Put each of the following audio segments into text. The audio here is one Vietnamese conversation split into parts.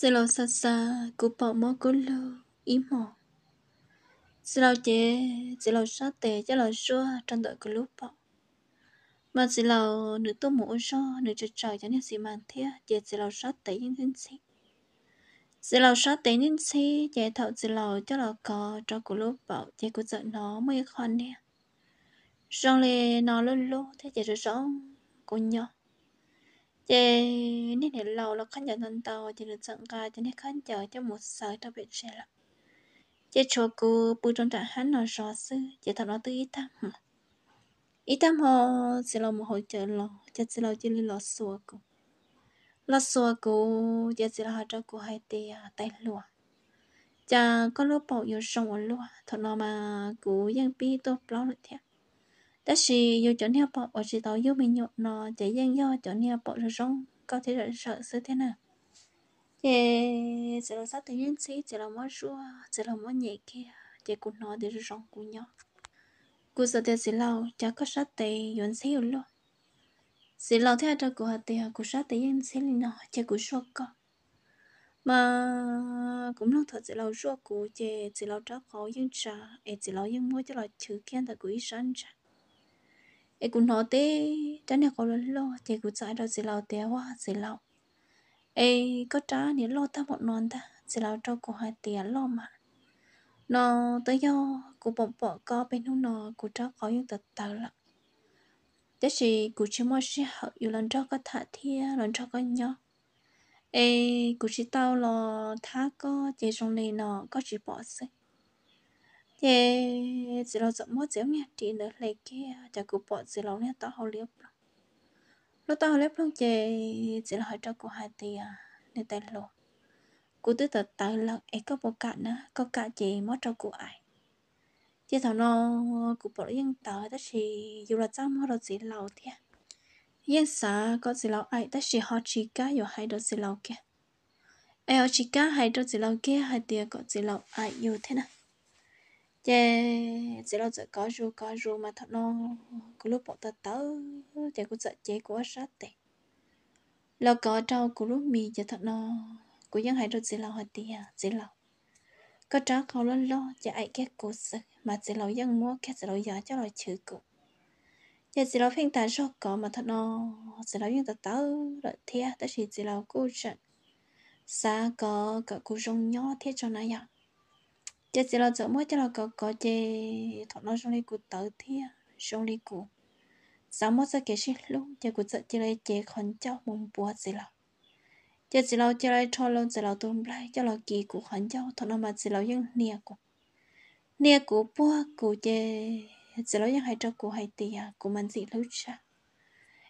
sẽ lo xa xa cụ bỏ mó cụ lù ý mò sẽ lo chế sẽ lo sát tệ cho lo xua trong đội cụ lúc bỏ mà sẽ lo nửa tô mũ so nửa trời trời cho nên xì mang thế chế sẽ lo sát tệ những thứ gì sẽ lo sát tệ những gì chế thầu sẽ lo cho lo có cho cụ lúc bỏ chế cụ giận nó mới khó nè xong lên nó luôn luôn thế chế rồi xong cụ nhỏ chị nên để lâu là khán giả thân tàu chị được tặng ca chị nên khán giả cho một sở đặc biệt sẽ là chị cho cô bù trong trạng hắn nó rõ sư chị thật nó tư ý tâm ý tâm họ sẽ là một hội trợ lò chị sẽ là chị lên lò xua cô lò xua cô chị sẽ là cho cô hai tay tay lùa cha có lúc bảo yêu sống sông lùa thật nó mà cô ยัง bị tốt lắm rồi thiệt đó là yêu chỗ nhà bỏ ở chỉ tàu yêu mình nhộn nó để dân do chỗ nhà bỏ rồi rong có thể là sợ sự thế nào thì sẽ là sao tự nhiên sĩ sẽ là món rùa sẽ là món nhẹ kia thì cũng nó để rong cũng nhau cô sợ thì sẽ lâu chả có sát tệ yến sĩ luôn sẽ lâu theo cho cô hạt tệ sát tệ yến sĩ lên nó chả cô sốt cơ mà cũng nó thật sẽ lâu rùa của chè sẽ lâu trao khó nhưng trà ấy sẽ lâu yến mua cho là chữ kia là cô ý sáng trà em cũng nói thế trái này có lớn lo thì cũng chạy đâu chỉ lâu té quá chỉ lâu em có trái nếu lo ta một non ta chỉ lâu cho cô hai tiền lo mà nó tới do cô bỏ bỏ co bên hông nọ cô cho có những tật tật lắm thế thì cô chỉ muốn sẽ học yêu lần cho có thả thia lần cho có nhau em cô chỉ tao lo thả có chỉ trong này nọ có chỉ bỏ xích thế chỉ lo rộng mất dễ nha chị nữa lấy kia chả cụ bỏ chỉ lo nè tao học liếp lắm nó tao học liếp lắm chị chỉ lo hỏi cho cụ hai tỷ à nên tay lộ cụ tư tật tay lợn ấy có bộ cạn nữa có cả chị mất cho cụ ai chị thảo nó cụ bỏ yên tờ đó chỉ dù là trăm hoặc là chỉ lâu thế yên xa có chỉ lâu ai đó chỉ họ chỉ cá dù hai đứa chỉ lâu kia em chỉ cá hai đứa chỉ lâu kia hai tia có chỉ lâu ai yêu thế nào chè sẽ lo sợ có ru có ru mà thật nó cứ lúc bọn ta tới chè cũng sợ chế của sát tệ lo có trâu của lúc mì chè thật nó của dân hải đôi sẽ lo hoạt tiền à, sẽ lo có trâu không lo lo chè ai cái cố sự mà sẽ lo dân mua cái sẽ lo giá cho lo chữ cụ chè sẽ lo phiên tài số có mà thật nó sẽ lo dân ta tới đợi thea ta chỉ sẽ lo cố trận xa có cả cố rong nhỏ thiết cho nó vậy chỉ chỉ là chỗ mỗi chỉ là có có chỉ thọ nó trong đi cụ thi à trong đi cụ sáng mỗi sẽ kể xin luôn chỉ cụ sợ chỉ là chỉ còn cháu mong bùa chỉ là chỉ chỉ là chỉ là cho luôn chỉ là tôm lại chỉ là kỳ cụ còn cháu thọ nó mà chỉ là những nia cụ nia cụ bùa cụ chỉ chỉ là những hai trâu cụ hai tỷ à cụ mình chỉ lúc ra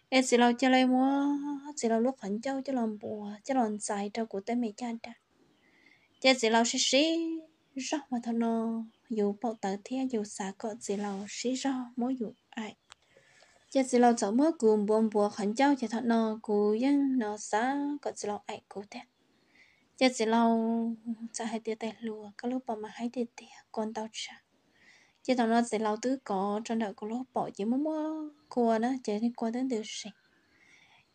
em chỉ là chỉ là mua chỉ là lúc còn cháu chỉ là bùa chỉ là xài trâu cụ tới mấy cha cha chỉ là xí xí rõ mà thân nó dù bộ tớ thia dù xả cọ gì lầu xí rõ mỗi dù ai chết gì lầu cháu mơ cùng buồn bùa khẩn cháu chỉ thằng nó cú yên nó xả cọ gì lầu ai cú thế chết gì lầu chả hay tiệt tay lùa các lúc bỏ mà hay tiệt tiệt con tao chả chỉ thằng nó sẽ lâu tứ có trong đời của lúc bỏ chỉ muốn mua cua đó chỉ nên cua đến từ sinh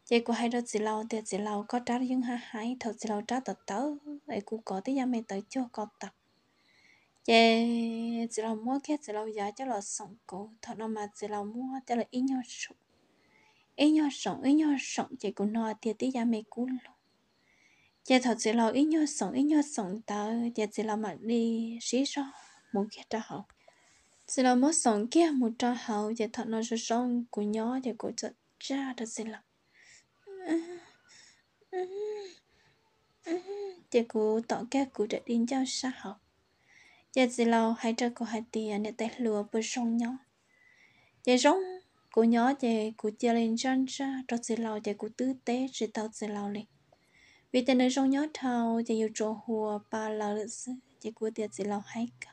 chỉ của hai đứa chỉ lâu thì chỉ lâu có trả những hai hai thật chỉ lâu trả tật tớ ấy cũng có tới nhà mày tới chưa có tập chế chỉ là mua cái chỉ là giá cho là sống cổ thật nó mà chỉ là mua cho là ít nhau sống ít nhau sống ít nhau sống chế cũng nó tiền tí giá mấy cú luôn chế thật chỉ là ít nhau sống ít nhau sống ta chế chỉ là mà đi xí sao muốn cái trả học chỉ là mua sống kia một trả học chế thật nó sẽ sống của nhỏ chế của chợ cha thật chỉ là chế của tỏ cái của để đi cho sao học giờ gì lâu hãy cho cô hãy tiền để tay lừa bớt sông nhỏ giờ rong cô nhỏ giờ cô chia lên chân ra cho gì lâu giờ cô tứ tế chỉ tao gì lâu liền vì tên nơi sông nhỏ thâu giờ yêu chỗ hùa ba lâu giờ cô tiền gì lâu hay cả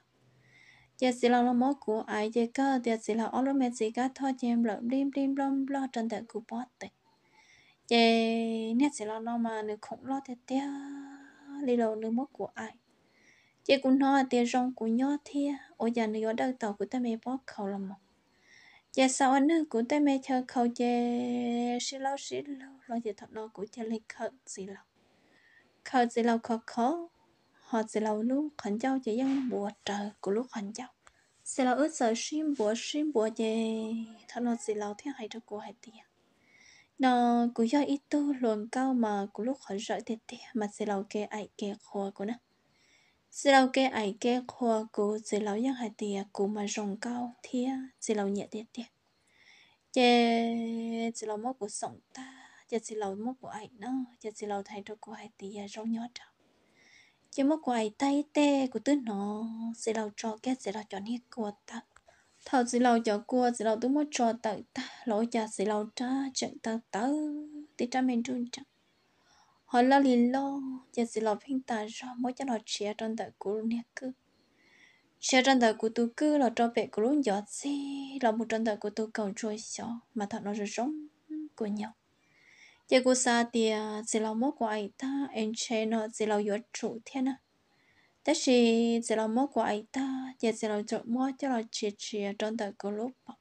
giờ gì lâu là mỗi của ai giờ cơ giờ gì lâu ở lúc mẹ gì cá thôi giờ em lo lim lim lo lo trên đời cô bỏ tiền giờ nét gì lâu lo mà nếu khủng lo thì tiếc lý lâu nếu mỗi của ai chị cũng nói tiền rong của nhỏ thia ô giờ nó đầu tàu của ta mẹ bó khẩu là một giờ sau anh nữa của ta mẹ chờ khẩu chị xí lâu xí lâu lo chị thật nó của chị lịch khẩu gì lâu khẩu gì lâu khó khó họ gì lâu luôn khẩn cháu chị dân bùa trời của lúc khẩn cháu xí lâu ướt sợ sim bùa sim bùa chị thật nó gì lâu thế hay cho cô hay tiền nó cũng do ít tu luồng cao mà của lúc khỏi rợi tiền tiền mà xí lâu kê ai kê khó của nó sẽ lâu cái ai cái khoa cũ sẽ lâu những hai tiệt cũ mà rồng cao thia sẽ lâu nhẹ tiệt tiệt chế chỉ lâu mất của sống ta chế chỉ lâu mất của ai nó chế chỉ lâu thay cho của hai tiệt rong nhỏ trọng chế mất của ai tay tê của tứ nó sẽ lâu cho cái sẽ lâu cho hết của ta thầu chỉ lâu cho cua chỉ lâu tôi mất cho tự ta lỗi cha chỉ lâu ta chuyện tự tử thì cha mình trun chẳng họ lo lì lo giờ chỉ lo phim ta cho mỗi cho nó chia trong đời của nè cứ chia trong đời của tôi cứ là cho bé của luôn giờ gì là một trong đời của tôi cầu trôi xó mà thật nó rất giống của nhau giờ à, của xa thì chỉ là mỗi của ai ta anh chơi nó chỉ là yếu trụ thế à tất chỉ chỉ là mỗi của ai ta giờ chỉ là chỗ mỗi cho nó chia chia trong đời của lúc bọc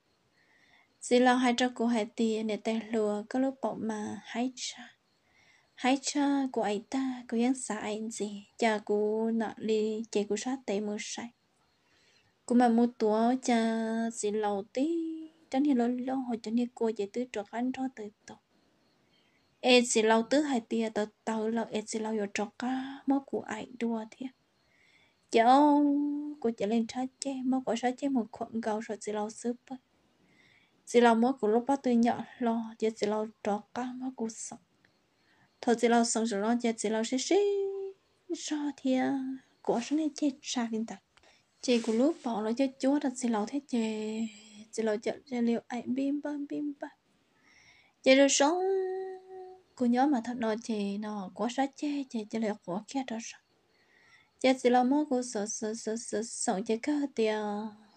chỉ là hai trăm của hai tiền để tay lùa các lúc bọc mà hai trăm hai cha của ấy ta có yên xã anh gì cha cô nọ đi chạy cô sát tay mưa sạch cô mà mua tua cha gì lâu tí chẳng hiểu lâu lâu hồi chẳng hiểu cô chạy tới trọt anh cho tới tổ ê gì lâu tứ hai tia tớ tớ lâu ê gì lâu rồi trọt cá mốt của ai đua thiệt cháu cô chạy lên trái chê mốt của trái chê một khuẩn gầu rồi gì lâu sướp chỉ lâu mốt của lúc bắt tôi nhỏ lo chỉ lâu trọt cá mốt của sống sáng rồi à, rồi tật, bỏ liệu bim bim sống, cô nhớ mà thật nói chị nó quá sát chê chị chỉ liệu quá kia đó rồi chị chỉ là mong cô sợ sợ sợ sợ sợ chị cơ tiền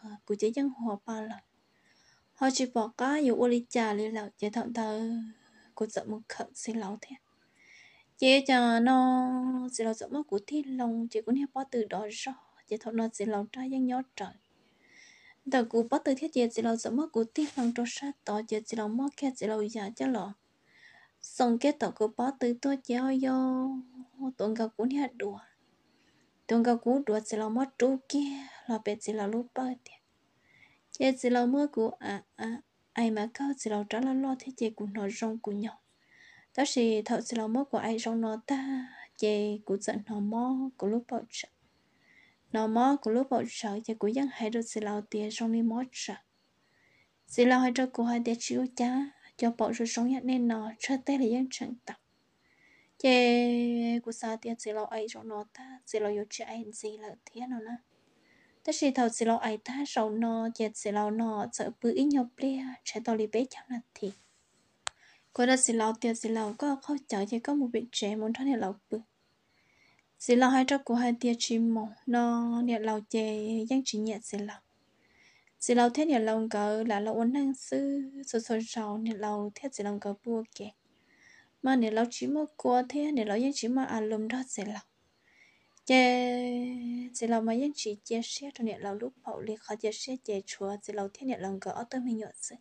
à, của chỉ dân hòa ba lần họ chỉ bỏ cá dù ô lý trà lý lậu chị thậm thờ của sợ một khẩn xin lỗi thế chế cho nó sẽ là giống của thiên long chế cũng hiểu bao từ đó rõ chế thọ nó sẽ lòng trai dân nhỏ trời từ cú bắt từ thiết chế chỉ là giống của thiên long trong sát tỏ chế chỉ là mất kẹt chỉ là giả cho lọ xong kết tỏ cú bắt từ tôi chế hơi do tuần gặp cũng hiểu đùa tuần gặp cũng đùa chỉ là mất trú kia là bé chỉ là lúc bao tiền chế chỉ là mơ của à à ai mà cao chỉ là trả là lo thiết chế của nói rong của nhau đó là thợ sự lòng mơ của ai trong nó ta về của giận nó mơ của lúc bảo trợ nó mơ của lúc bảo trợ về của dân hai đứa sự lòng tiền trong đi mơ trợ sự lòng hai đứa của hai đứa chịu cha cho bảo trợ sống nhận nên nó cho tê là dân chẳng tập về của sao tiền sự lòng ấy trong nó ta sự lòng yêu chị ai gì là thế nào nè tất sĩ thầu sĩ lo ấy ta sầu nó chết sĩ lo nó sợ bự ít nhọc lia trái to li bé chẳng là thiệt có đó xì lão tiệt xì lão có khó chẳng chỉ có một bệnh trẻ muốn thoát nhà lão bự xì lão hai trong của hai tiệt chỉ mỏ nó nhà lão chè giang chỉ nhẹ xì lão xì lão thế nhà lão cỡ là lão uốn năng sư sờ sờ sầu nhà lão thế xì lão cỡ bua kẹt mà nhà lão chỉ một cua thế nhà lão giang chỉ mà à lùm đó xì lão chè xì lão mà giang chỉ chia sẻ cho nhà lão lúc hậu liệt khó chia sẻ chè chùa xì lão thế nhà lão cỡ ở tới mình nhọn xì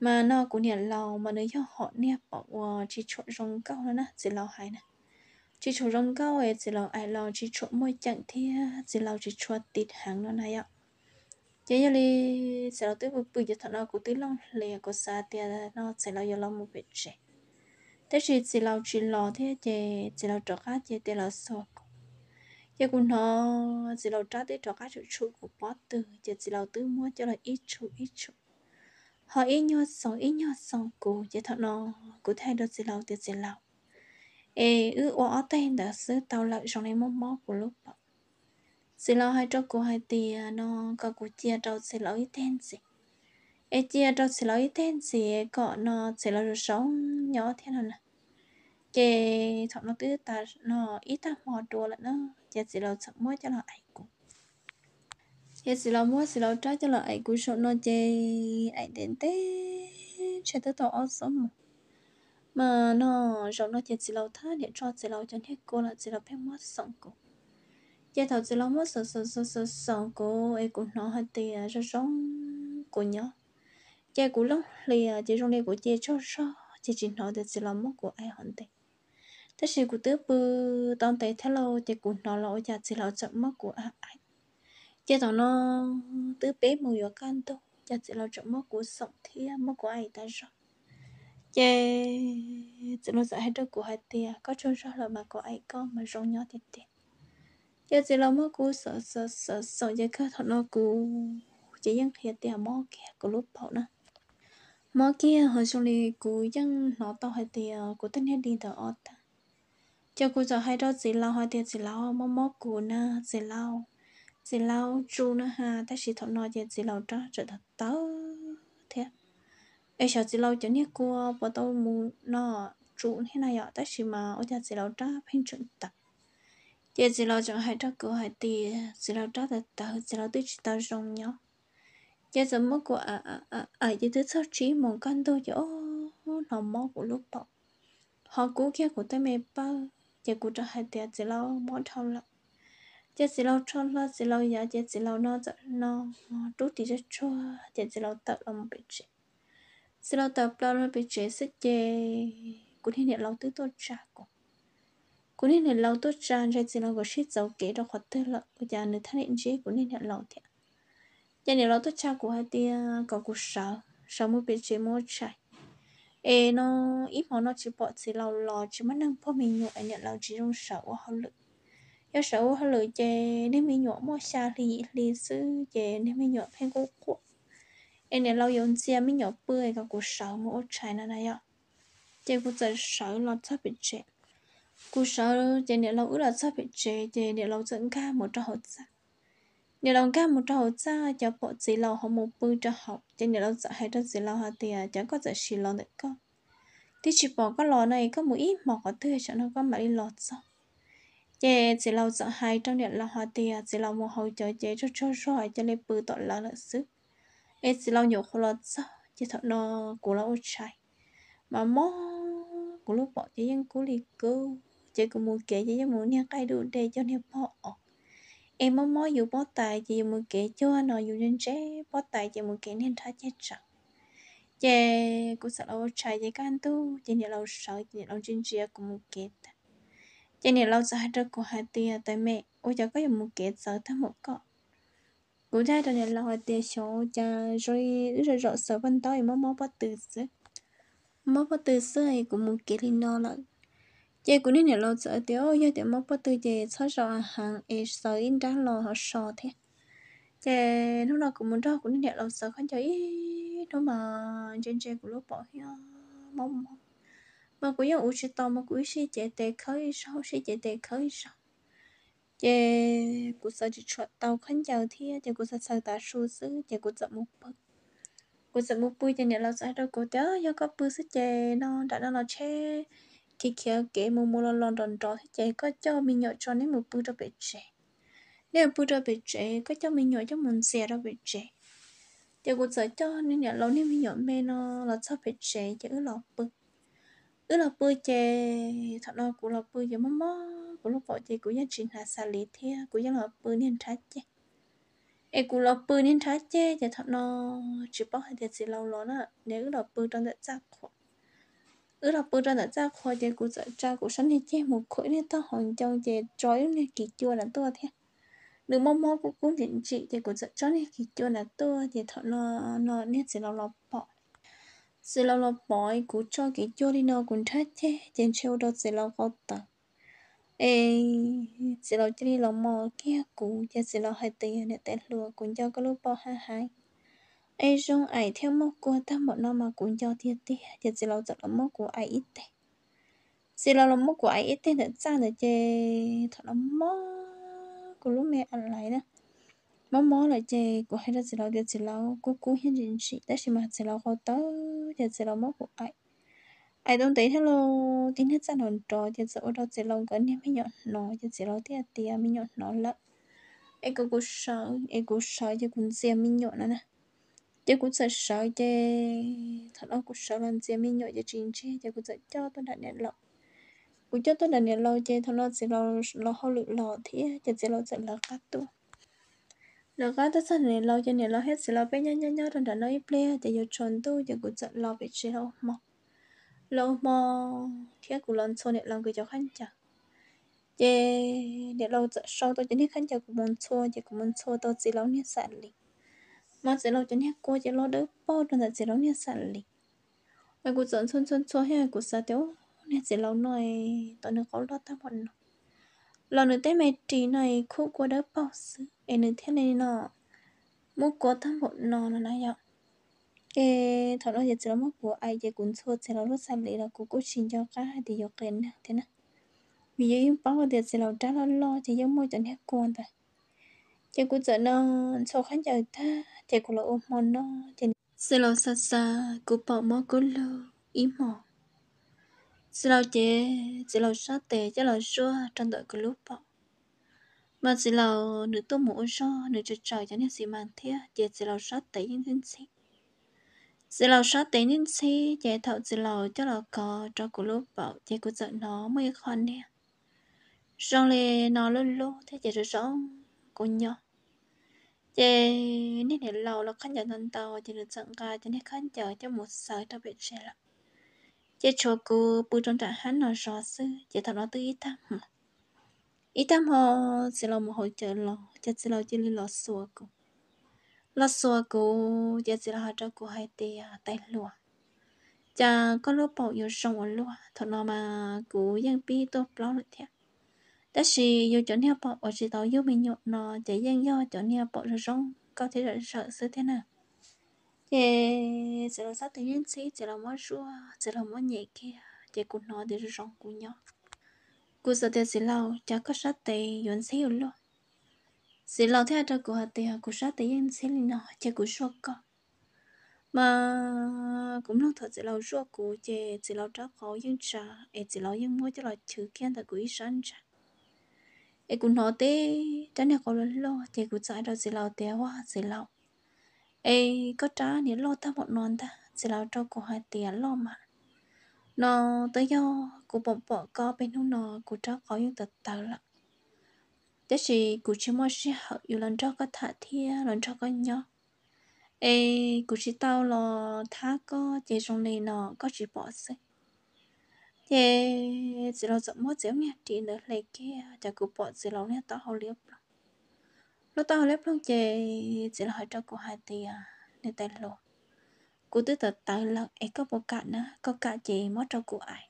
mà nó cũng nhận lầu mà nếu cho họ nè bảo ờ, chỉ chỗ rong cao nữa nè chỉ lầu hay nè chỉ chỗ rong cao ấy chỉ lầu ai lầu chỉ chỗ môi chẳng thì chỉ lầu chỉ chỗ tít hàng nó này ạ giờ giờ đi sẽ là tới bây giờ thằng nó cũng tới long lìa có xa tiền nó sẽ là giờ long một việc gì thế thì chỉ lầu chỉ lò thế thì chỉ lầu trọ khác thì thì là sọt giờ cũng nó chỉ lầu trái thì trọ khác chủ chủ của bát từ giờ chỉ lầu tới mua cho là ít chủ ít chủ họ ít nhớ sống ít nhớ sống cô chỉ thọ nó cô thay đổi gì lâu từ gì lâu ê ư ó tên đã sứ tàu lợi trong này mong mong của lúc đó xí lâu hai cho cô hai tiền à, nó có cô chia cho xí lâu ít tên gì ê chia cho xí lâu ít tên gì có nó xí lâu rồi sống nhỏ thế nào nè Kể thọ nó tứ ta nó ít ta mò đùa lại nó chị xí lâu sắp mua cho nó ảnh cũng ye dạ, si lo mua si lo trái cho là ai của số nó chơi ai đến té chơi tới tàu ở sớm mà mà nó rồi nó chơi si lo thá để cho si lo cho hết cô là si lo phải mua sống cô chơi dạ, thầu si lo mua sống sống sống sống sống cô ấy cũng nó hết thì cho à, sống cô nhớ chơi dạ, cú lúc lì à, chơi trong đây của chơi cho cho chơi chỉ nói được si lo mua của ai hoàn tiền thế thì của tớ bư tông tay theo lâu chơi của nó lâu chơi si lo chậm mất của ai chế tao nó tứ bé mù yếu căn đâu giờ chỉ lo chỗ mất của sống thì mất của ai ta rồi chế chỉ là giải hết của hai tia có chôn rõ là mà có ai có mà rong nhỏ tiền tiền giờ chỉ lo mất của sợ sợ sợ sợ giờ cơ thằng nó cú chỉ dân hiện tiền mất kia của lúc bảo nữa mà kia hồi xong thì cú dân nó tao hai tia của tên hết đi tờ ọt ta cho cú giờ hai đó chỉ lo hai tia chỉ lo móc móc cú na chỉ lo chỉ lâu chú nữa ha ta chỉ thọ nói chuyện chỉ lâu đó trở thật tớ thế ấy sợ chỉ lâu cho nhé cô bỏ tao mù nó chú thế này ạ ta chỉ mà ở nhà chỉ lâu đó phim chuẩn tập chỉ chỉ lâu chẳng hai cho cô hai tì chỉ lâu đó thật tớ chỉ lâu tôi chỉ tao rong nhau chỉ giờ mất của à à à à chỉ thứ sáu chỉ một căn tôi ô, nó mò của lúc bọc họ cũ kia của tôi mẹ bao giờ của cho hai tiệt chỉ lâu mò thâu lắm chết gì lâu cho lo gì lâu giờ chết gì lâu nó giờ nó đút thì chết cho chết gì lâu tập là một bị chết gì lâu tập là một bị chế sẽ chết cũng thế này lâu tới tôi trả cổ, cũng thế này lâu tôi trả chết gì lâu có chết giàu kế đâu khoát tới là bây giờ người ta định chế cũng thế này lâu thế giờ này lâu tôi trả cổ hai tia có cuộc sợ sợ một bị chế một chạy ê nó ít mà nó chỉ bỏ chỉ lâu lo chỉ mất năng po mình nhụ anh nhận lâu chỉ trong sợ quá hậu lực 有时候还累些，你们要么下里里是些，你们要偏过过。em này lâu dùng xe mới nhỏ bơi cả cuộc sống mà ốt trái này ạ chị cũng giờ sợ lo thấp bị chết cuộc sống chị này lâu ước là thấp bị chết chị này lâu dẫn ca một trò hậu xa nhiều lòng ca một trò hậu xa cho bộ chị lâu họ một bơi cho học chị này lâu sợ hay cho chị lâu họ tiền à, chẳng có giờ xì lo được con thì chỉ bỏ cái lò này có một mỏ có tươi cho nó có mà lọt sao chế chỉ lâu sợ hai trong điện là hoa tia chỉ lâu một hồi chơi chế cho cho rồi cho lên bự tội là lợi sức ê chỉ lâu nhiều khổ lợt sao chế thật nó của lâu chạy mà mó của lúc bỏ chế dân của lì cư chế cũng muốn kể chế dân muốn nhà cái đủ để cho nên bỏ em mó mó dù bỏ tài chế muốn kể cho nó dù nhân chế bỏ tài chế muốn kể nên thả chế chẳng chế cũng sợ lâu chạy chế can tu chế nhiều lâu sợ nhiều lâu chuyên chia cũng muốn kể cho nên lâu dài cho cô hai tia tới mẹ ôi cháu có dùng một kế sở thăm một cọ cũng ra cho nên lâu hai tia số cha rồi rồi rõ sở văn tối mà mong bắt từ xưa mong bắt từ xưa thì cũng một kế lên nó lại chị cũng nên lâu sợ tiểu ôi tiểu mong bắt từ chị sợ rõ hàng ấy sợ in ra lò họ sợ thế chị lúc nào cũng muốn cho cũng nên lâu sợ không chơi đâu mà trên trên của lúc bỏ hiếu mong mong mà mà giống 嘛古有五十多，嘛古一些节得可以少，些节得可以少。这古时就出到看有天，这古时上大树子，这古时木不，古时木不，这年老在到古掉，有个不是这呢，但那老车，其其给木木了乱乱着，这个叫 mình nhớ cho nên 木不着被 chế，nếu 不着被 chế，个叫 mình nhớ cho mình cho mình xe đó bị chế. Giờ cô sợ cho nên nhà lâu nên mình nhớ mê nó là sao bị chế chứ lọt bực tức là bươi chè thật lo cũng là bươi giờ mắm mắm cũng lúc bỏ chè cũng nhất chuyện là xả lý thế cũng nhất là bươi nên trái chè em cũng là bươi nên trái chè thì thật lo chỉ bảo hai tiền gì lâu lắm để nếu là bươi trong đất ra khổ ứ là bươi trong đất ra khổ chè cũng sợ cha cũng sẵn thì chè một khối nên tao hòn trong chè trói nên kỳ chua là tôi thế đừng mong mong cũng cũng thiện chị thì cũng sợ cho nên kỳ chua là tôi thì thật lo lo nên chỉ là lo bỏ sự lâu lâu bỏi cú cho cái chỗ đi nó cũng thắt thế trên xe ô tô sự lâu có ta ê sự lâu chỉ đi lâu mò kia cú cho sự lâu hai tiền để tẹt lừa cũng cho cái lúc bao hai hai ê rong ải theo mốc của ta một nó mà cũng cho tiền tiền, cho sự lâu tập ở mốc của ai ít tiền, sự lâu mốc của ai ít tiền để sang để chơi thật là mốc của lúc mẹ ăn lại đó là 毛毛了这过海的子老的子老，过过很认识，但是嘛子老好多，这子老毛不爱。ai đông tí thế lo tí thế sao nó trò chứ sợ đâu chỉ lo gần em mới nhọn nó chứ chỉ lo tiếc tiếc mới nhọn nó lợ em cũng cũng sợ ai cũng sợ chứ cũng xem mới nhọn nó nè chứ cũng sợ sợ chứ thật ông cũng sợ làm xem mới nhọn chứ chính chứ chứ cũng sợ cho tôi đặt nẹt lợ cũng cho tôi đặt nẹt lo chứ thôi nó chỉ lo lo hao lượng lo thế chứ chỉ lo sợ là cắt tôi nó có tất sẵn này lâu cho này lâu hết sẽ lâu bé nhau nhau nhau rồi đã nói ít để cho chọn tu giờ cuộc trận lâu về chỉ lâu mò lâu mà thiết cuộc lần sau này lần người cho khăn chả để để lâu trận sau tôi chỉ biết khăn chả cuộc muốn xua chỉ cuộc muốn xua tôi chỉ lâu nhớ sẵn liền mà chỉ lâu cho nhớ cô chỉ lâu đỡ bao rồi là chỉ lâu nhớ sẵn liền mà cuộc trận xuân xuân xua hay cuộc sao tiêu nên chỉ lâu nói tôi nó có lo ta bọn lò nữa tới mẹ trí này khu của đỡ bỏ sự ê nữa thế này nọ mốt có thăm một nọ nó nãy giờ ê thảo nó giờ chỉ là của ai giờ cũng xua chỉ là lúc xanh lì là cú cú xin cho cá thì giờ kén thế nè vì giờ em bảo thì chỉ là trả lo lo chỉ giống môi chẳng hết quân ta chỉ của giờ nó sau khán giờ ta chỉ của là ôm mòn nó chỉ sự lo xa xa cú bảo mò cú lo ý mòn chỉ là chế chỉ là sát tệ chỉ là xua trong đợi cái lúc bỏ mà chỉ là nửa tu mũ so nửa chơi trò cho nên xì màn thế chế chỉ là sát tệ những thứ gì chỉ là sát tệ những thứ, chế thọ chỉ là cho là có cho cái lúc bỏ chế của sợ nó mới khăn nè xong lê nó luôn luôn thế chế rồi sống cũng nhỏ chế nên để lâu là khăn chờ thân tàu chế được tặng ca cho nên khăn chờ cho một sợi cho bị chết lắm chế cho cô bù trong trạng hắn nó rõ sư chế thảo nó tư ít tâm ít tâm họ sẽ là một hội trợ lò chế sẽ là chế lên lò xua cô lò xua cô chế sẽ là họ cho cô hai à tay lùa chà có lúc bảo yêu sống ở lùa thọ nó mà cô ยัง bi tốt lắm rồi thiệt đó là yêu chỗ nào bảo ở chỉ tàu yêu mình nhộn nó chế ยัง yêu chỗ nào bảo rồi sống có thể là sợ sư thế nào ye sẽ là sao tự nhiên sĩ sẽ là món rùa sẽ là món nhẹ kia chỉ cũng nói để rồi rong cũng nhau cô giờ thì sẽ lâu chả có sát tệ yến sĩ luôn sĩ lâu theo cho cô hạt tệ cô sát tệ yến sĩ nó chỉ cũng sốt cơ mà cũng lúc thật sẽ lâu rùa cô chỉ sẽ lâu cho khó yến trà ấy sẽ lâu yến mua cho là chữ kia là của yến sản trà ấy cũng nói tệ chẳng nhẽ có lo lo chỉ cũng chạy đâu sẽ lâu tệ quá sẽ lâu ê có trả nếu lo ta một non ta sẽ lo cho của hai tiền lo mà nó tới do cô bọn bỏ có bên hôm nọ cô cho có những tật tàu lắm thế thì cô chỉ mới sẽ học yêu lần cho có thả thia lần cho có nhớ ê cô chỉ tao lo thả có chỉ trong này nọ có chỉ bỏ xí thế chỉ lo dọn mất dễ nghe thì nữa lấy kia cho cô bỏ xí lo nghe tao hầu liếp lắm lúc tao lép lúc chè chỉ là hỏi cho cô hai tỷ à nên tay lộ cô tư tật tay là ấy có bộ cạn nữa có cả chị mất cho cô ai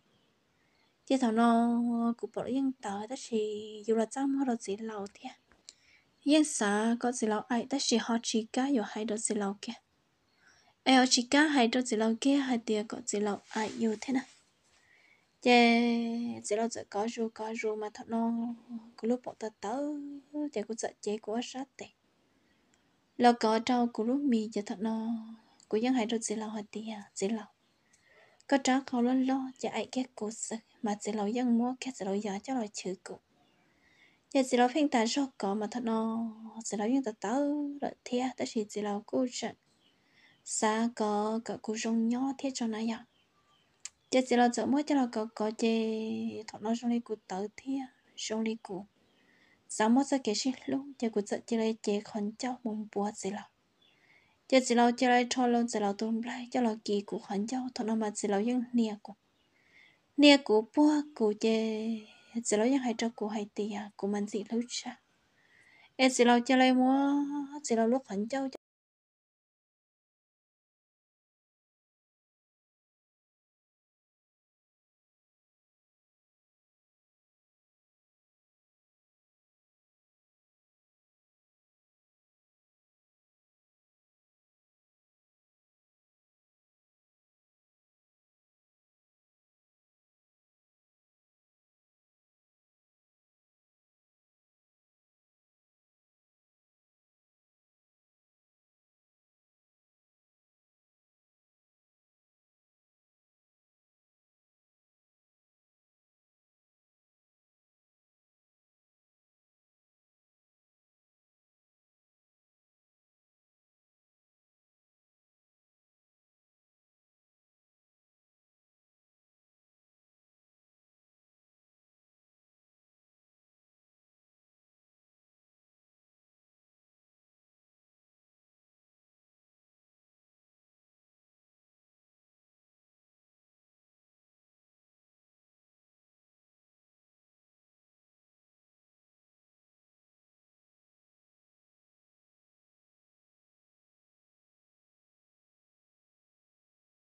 chị thảo nó cô bỏ yên tờ đó chỉ dù là trăm họ là chỉ lâu thế yên xa có chỉ lâu ai đó chỉ họ chỉ cá rồi hai đó chỉ lâu kia ai họ chỉ cá hai đó chỉ lâu kia hai tia có chỉ lâu ai dù thế nào chè sẽ lo sợ có ru có ru mà thật nó có lúc bọn ta tớ chè cũng sợ chế của sát tệ lo có trâu của lúc mì chè thật nó của dân hãy rồi sẽ lo hạt tiền à, sẽ lo có trá khó lo lo chè ai cái cố sự mà sẽ lo dân mua cái sẽ lo giá cho lo chữ cụ giờ sẽ lo phiên tài cho có mà thật nó sẽ lo dân ta tớ rồi thế ta chỉ sẽ lo cố trận xa có cả cố rong nhỏ thế cho nó vậy giờ chỉ là chỗ mỗi chỉ là có có chơi thọ nó trong đi cụ tới thì trong đi cụ sáng mỗi sẽ kể gì luôn chỉ cụ chỉ là chơi khẩn cho mùng bùa gì là giờ chỉ là chỉ là cho luôn chỉ là tôm lại cho là kỳ cụ khẩn cho thọ nó mà chỉ là những nia cụ nia cụ bùa cụ chơi chỉ là những hai trò cụ hai tiền cụ mình gì lúc sao em chỉ là chơi lại mua chỉ là lúc khẩn cho